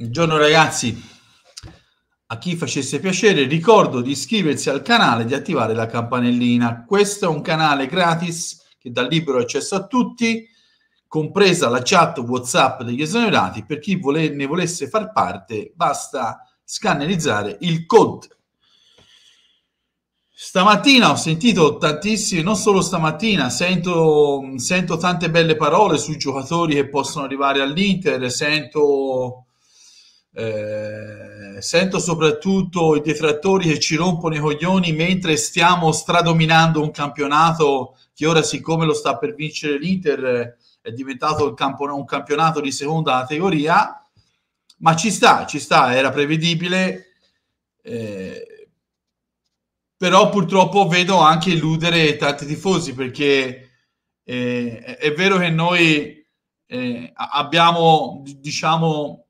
Buongiorno ragazzi, a chi facesse piacere ricordo di iscriversi al canale e di attivare la campanellina. Questo è un canale gratis che dà libero accesso a tutti, compresa la chat WhatsApp degli esonerati. Per chi vole- ne volesse far parte basta scannerizzare il code. Stamattina ho sentito tantissime, non solo stamattina, sento, sento tante belle parole sui giocatori che possono arrivare all'Inter, sento eh, sento soprattutto i detrattori che ci rompono i coglioni mentre stiamo stradominando un campionato che ora, siccome lo sta per vincere l'Inter, è diventato camp- un campionato di seconda categoria. Ma ci sta, ci sta, era prevedibile. Eh, però purtroppo vedo anche illudere tanti tifosi perché eh, è, è vero che noi eh, abbiamo, diciamo,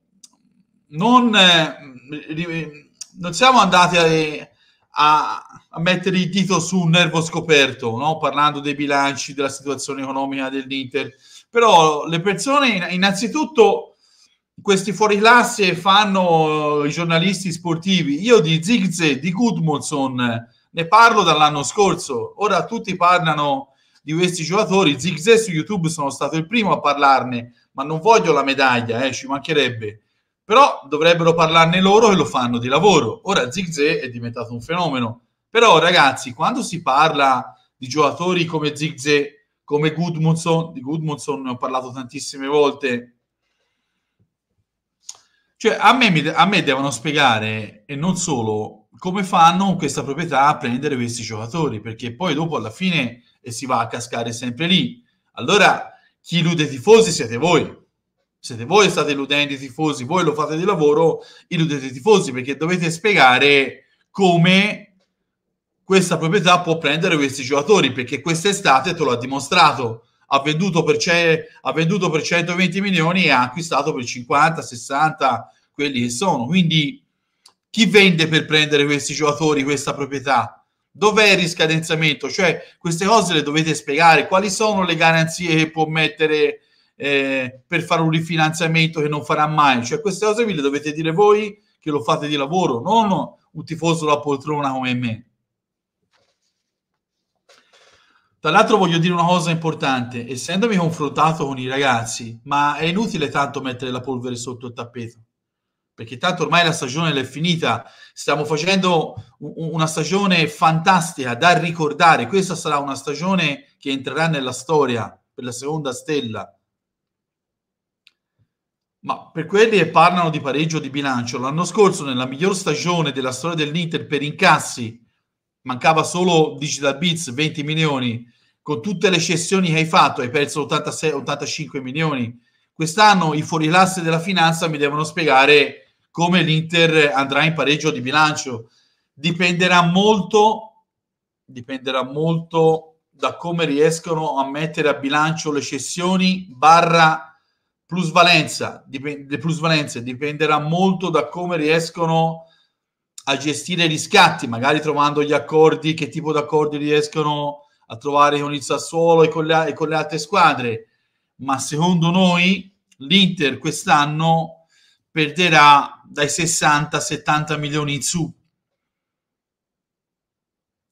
non, eh, non siamo andati a, a, a, mettere il dito su un nervo scoperto, no? parlando dei bilanci, della situazione economica dell'Inter, però le persone innanzitutto questi fuoriclasse fanno eh, i giornalisti sportivi. Io di Zigze, di Gudmundsson ne parlo dall'anno scorso. Ora tutti parlano di questi giocatori. Zigze su YouTube sono stato il primo a parlarne, ma non voglio la medaglia, eh, ci mancherebbe. Però dovrebbero parlarne loro e lo fanno di lavoro. Ora Zigze è diventato un fenomeno. Però ragazzi, quando si parla di giocatori come Zigze, come Goodmanson, di Goodmanson ne ho parlato tantissime volte, cioè, a me, a me, devono spiegare, e non solo, come fanno questa proprietà a prendere questi giocatori, perché poi dopo alla fine eh, si va a cascare sempre lì. Allora, chi lude i tifosi siete voi siete voi state illudendo i tifosi, voi lo fate di lavoro, illudete i tifosi perché dovete spiegare come questa proprietà può prendere questi giocatori perché quest'estate te lo ha dimostrato. Ha venduto, per, ce- ha venduto per 120 milioni e ha acquistato per 50, 60, quelli che sono. Quindi chi vende per prendere questi giocatori, questa proprietà? Dov'è il riscadenziamento? Cioè, queste cose le dovete spiegare. Quali sono le garanzie che può mettere eh, per fare un rifinanziamento che non farà mai. Cioè, queste cose vi le dovete dire voi che lo fate di lavoro, non un tifoso da poltrona come me. Tra l'altro voglio dire una cosa importante, essendomi confrontato con i ragazzi, ma è inutile tanto mettere la polvere sotto il tappeto, perché tanto ormai la stagione è finita, stiamo facendo una stagione fantastica da ricordare, questa sarà una stagione che entrerà nella storia per la seconda stella, ma per quelli che parlano di pareggio di bilancio, l'anno scorso nella miglior stagione della storia dell'Inter per incassi mancava solo Digital Bits 20 milioni, con tutte le cessioni che hai fatto hai perso 86, 85 milioni. Quest'anno i fuorilasse della finanza mi devono spiegare come l'Inter andrà in pareggio di bilancio. Dipenderà molto, dipenderà molto da come riescono a mettere a bilancio le cessioni barra plusvalenza, dipende, le plusvalenze dipenderà molto da come riescono a gestire i riscatti, magari trovando gli accordi, che tipo di accordi riescono a trovare con il Sassuolo e con le, e con le altre squadre. Ma secondo noi l'Inter quest'anno perderà dai 60 70 milioni in su.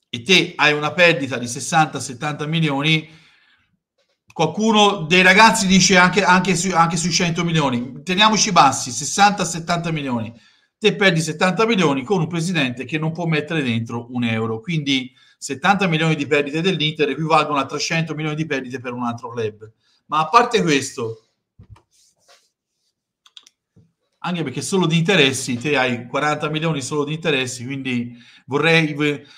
E te hai una perdita di 60-70 milioni Qualcuno dei ragazzi dice anche, anche, su, anche sui 100 milioni, teniamoci bassi, 60-70 milioni. Te perdi 70 milioni con un presidente che non può mettere dentro un euro. Quindi 70 milioni di perdite dell'Inter equivalgono a 300 milioni di perdite per un altro club. Ma a parte questo, anche perché solo di interessi, te hai 40 milioni solo di interessi, quindi vorrei,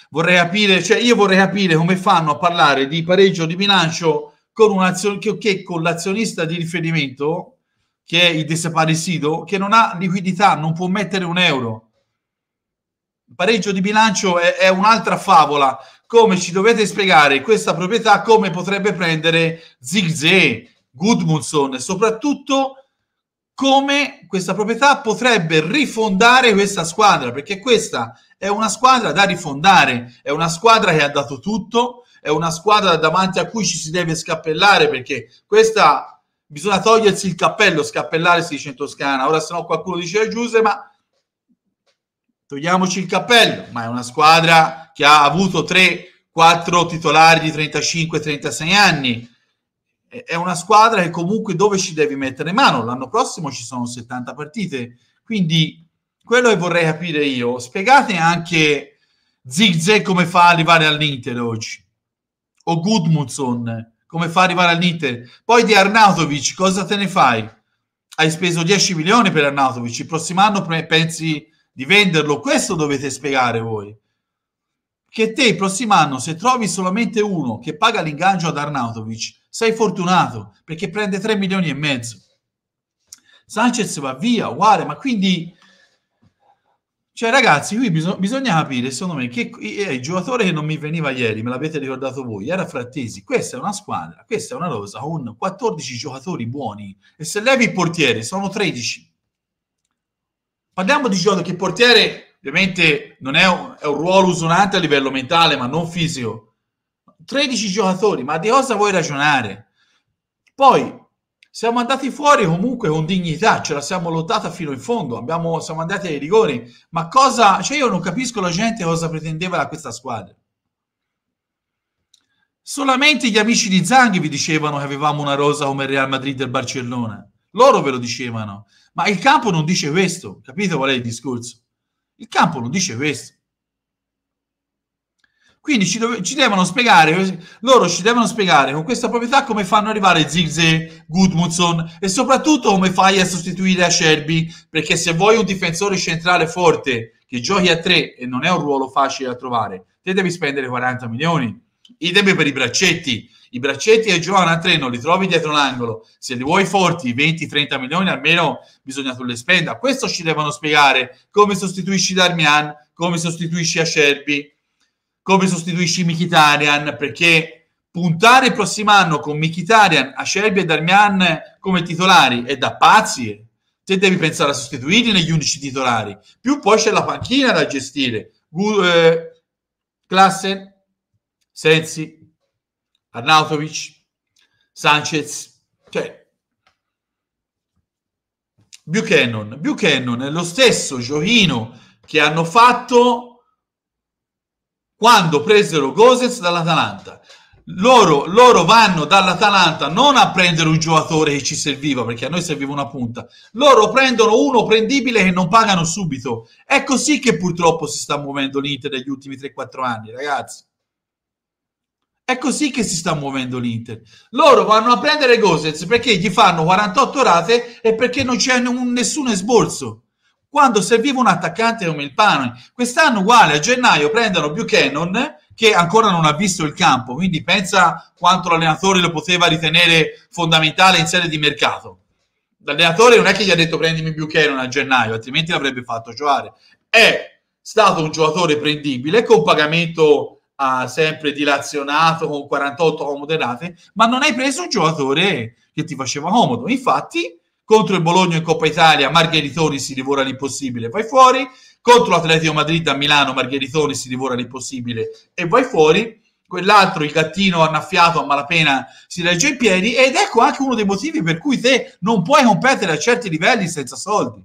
vorrei capire, cioè io vorrei capire come fanno a parlare di pareggio di bilancio con un azionista, che con l'azionista di riferimento, che è il desaparecido, che non ha liquidità, non può mettere un euro. Il pareggio di bilancio è, è un'altra favola. Come ci dovete spiegare questa proprietà, come potrebbe prendere Zigze, Gudmundsson e soprattutto come questa proprietà potrebbe rifondare questa squadra, perché questa è una squadra da rifondare, è una squadra che ha dato tutto, è una squadra davanti a cui ci si deve scappellare perché questa bisogna togliersi il cappello, scappellare si dice in Toscana, ora se no qualcuno diceva eh, Giuse ma togliamoci il cappello, ma è una squadra che ha avuto 3-4 titolari di 35-36 anni, è una squadra che comunque dove ci devi mettere mano, l'anno prossimo ci sono 70 partite, quindi quello che vorrei capire io, spiegate anche Zig Zag come fa ad arrivare all'Inter oggi o Gudmundsson, come fa arrivare all'Inter. Poi di Arnautovic, cosa te ne fai? Hai speso 10 milioni per Arnautovic, il prossimo anno pensi di venderlo? Questo dovete spiegare voi. Che te il prossimo anno, se trovi solamente uno che paga l'ingaggio ad Arnautovic, sei fortunato perché prende 3 milioni e mezzo. Sanchez va via, uguale, ma quindi cioè, ragazzi, qui bisog- bisogna capire, secondo me, che eh, il giocatore che non mi veniva ieri, me l'avete ricordato voi, era Frattesi. Questa è una squadra, questa è una rosa con 14 giocatori buoni. E se levi il portiere, sono 13. Parliamo di giocatori che il portiere, ovviamente, non è un, è un ruolo usonante a livello mentale, ma non fisico. 13 giocatori, ma di cosa vuoi ragionare? Poi, siamo andati fuori comunque con dignità, ce la siamo lottata fino in fondo, abbiamo, siamo andati ai rigori, ma cosa, cioè io non capisco la gente cosa pretendeva da questa squadra. Solamente gli amici di Zanghi vi dicevano che avevamo una rosa come il Real Madrid e il Barcellona. Loro ve lo dicevano. Ma il campo non dice questo, capite qual è il discorso? Il campo non dice questo. Quindi ci, dove, ci, devono spiegare, loro ci devono spiegare con questa proprietà come fanno arrivare Zigze, Gudmundsson e soprattutto come fai a sostituire Acerbi, perché se vuoi un difensore centrale forte che giochi a tre e non è un ruolo facile da trovare, te devi spendere 40 milioni. Idem per i braccetti. I braccetti e giocano a tre, non li trovi dietro l'angolo. Se li vuoi forti, 20-30 milioni almeno bisogna tu le spenda. Questo ci devono spiegare come sostituisci Darmian, come sostituisci Acerbi come sostituisci Mkhitaryan perché puntare il prossimo anno con Mkhitaryan, Acerbi e Darmian come titolari è da pazzi eh. te devi pensare a sostituirli negli 11 titolari più poi c'è la panchina da gestire Gu- eh, Sensi Arnautovic Sanchez cioè Buchanan Buchanan è lo stesso giochino che hanno fatto quando presero Gosens dall'Atalanta. Loro, loro, vanno dall'Atalanta non a prendere un giocatore che ci serviva, perché a noi serviva una punta, loro prendono uno prendibile che non pagano subito. È così che purtroppo si sta muovendo l'Inter negli ultimi 3-4 anni, ragazzi. È così che si sta muovendo l'Inter. Loro vanno a prendere Gosens perché gli fanno 48 rate e perché non c'è nessun esborso quando serviva un attaccante come il Panoni. Quest'anno uguale, a gennaio prendono Buchanan che ancora non ha visto il campo, quindi pensa quanto l'allenatore lo poteva ritenere fondamentale in sede di mercato. L'allenatore non è che gli ha detto prendimi Buchanan a gennaio, altrimenti l'avrebbe fatto giocare. È stato un giocatore prendibile con pagamento ah, sempre dilazionato, con 48 comode rate, ma non hai preso un giocatore che ti faceva comodo. Infatti contro il Bologna in Coppa Italia Margheritoni si divora l'impossibile, vai fuori, contro l'Atletico Madrid a Milano Margheritoni si divora l'impossibile e vai fuori, quell'altro, il gattino annaffiato a malapena, si regge in piedi ed ecco anche uno dei motivi per cui te non puoi competere a certi livelli senza soldi.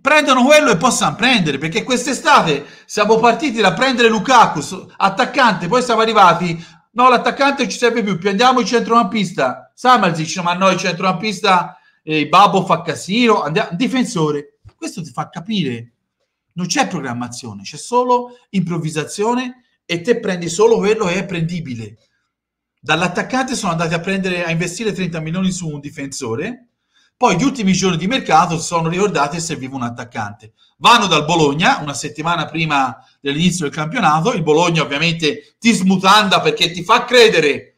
Prendono quello e possano prendere, perché quest'estate siamo partiti da prendere Lukaku, attaccante, poi siamo arrivati, no l'attaccante ci serve più, prendiamo il centrocampista, Samalzic, ma noi centrocampista, eh, Babbo fa casino, andiamo, difensore. Questo ti fa capire, non c'è programmazione, c'è solo improvvisazione e te prendi solo quello che è prendibile. Dall'attaccante sono andati a, prendere, a investire 30 milioni su un difensore, poi gli ultimi giorni di mercato si sono ricordati che serviva un attaccante. Vanno dal Bologna una settimana prima dell'inizio del campionato, il Bologna ovviamente ti smutanda perché ti fa credere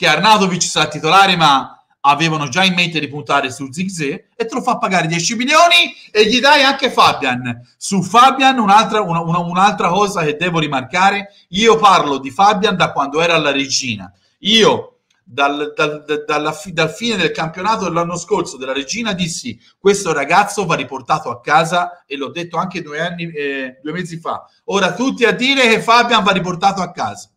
che Arnautovic sarà titolare, ma avevano già in mente di puntare su Zigze e te lo fa pagare 10 milioni e gli dai anche Fabian. Su Fabian un'altra, una, una, un'altra cosa che devo rimarcare, io parlo di Fabian da quando era la regina. Io dal, dal, dal, dalla, dal fine del campionato dell'anno scorso della regina dissi questo ragazzo va riportato a casa e l'ho detto anche due, anni, eh, due mesi fa. Ora tutti a dire che Fabian va riportato a casa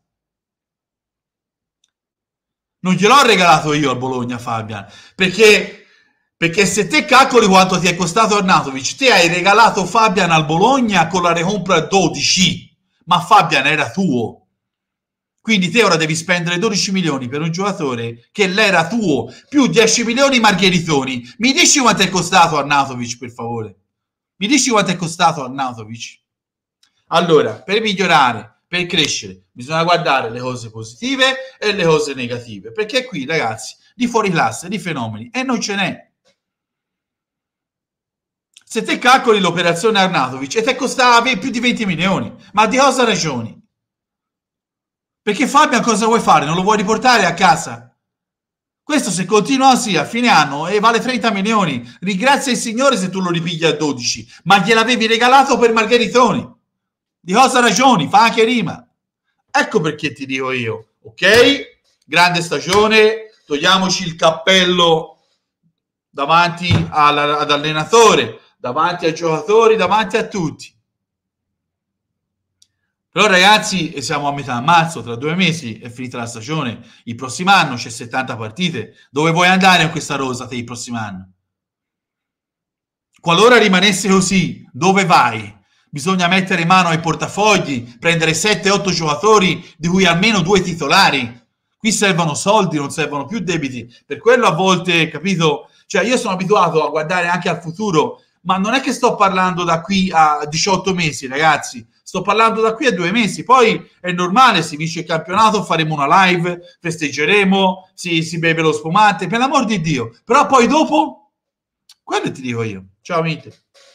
non gliel'ho regalato io al Bologna, Fabian, perché, perché se te calcoli quanto ti è costato Arnatovic, te hai regalato Fabian al Bologna con la recompra 12, ma Fabian era tuo. Quindi te ora devi spendere 12 milioni per un giocatore che l'era tuo, più 10 milioni Margheritoni. Mi dici quanto è costato Arnatovic, per favore? Mi dici quanto è costato Arnatovic? Allora, per migliorare, per crescere bisogna guardare le cose positive e le cose negative, perché qui ragazzi di fuori classe, di fenomeni, e non ce n'è. Se te calcoli l'operazione Arnatovic e te costava più di 20 milioni, ma di cosa ragioni? Perché Fabio cosa vuoi fare? Non lo vuoi riportare a casa? Questo se continua così a fine anno e eh, vale 30 milioni, ringrazia il Signore se tu lo ripigli a 12, ma gliel'avevi regalato per Margheritoni. Di cosa ragioni? Fa anche rima. Ecco perché ti dico io, ok? Grande stagione, togliamoci il cappello davanti alla, ad allenatore, davanti ai giocatori, davanti a tutti. Però ragazzi, siamo a metà marzo, tra due mesi è finita la stagione. Il prossimo anno c'è 70 partite. Dove vuoi andare a questa rosa te il prossimo anno? Qualora rimanesse così, dove vai? Bisogna mettere mano ai portafogli, prendere 7-8 giocatori di cui almeno due titolari. Qui servono soldi, non servono più debiti. Per quello a volte, capito? Cioè, io sono abituato a guardare anche al futuro, ma non è che sto parlando da qui a 18 mesi, ragazzi. Sto parlando da qui a due mesi. Poi è normale, si vince il campionato, faremo una live, festeggeremo, si, si beve lo spumante, per l'amor di Dio. Però poi dopo, quello ti dico io. Ciao, amici.